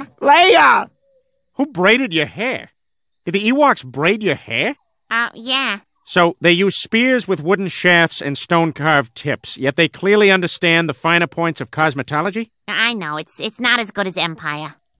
on! Leia! Who braided your hair? Did the Ewoks braid your hair? Oh, yeah. So they use spears with wooden shafts and stone carved tips, yet they clearly understand the finer points of cosmetology? I know, it's it's not as good as Empire.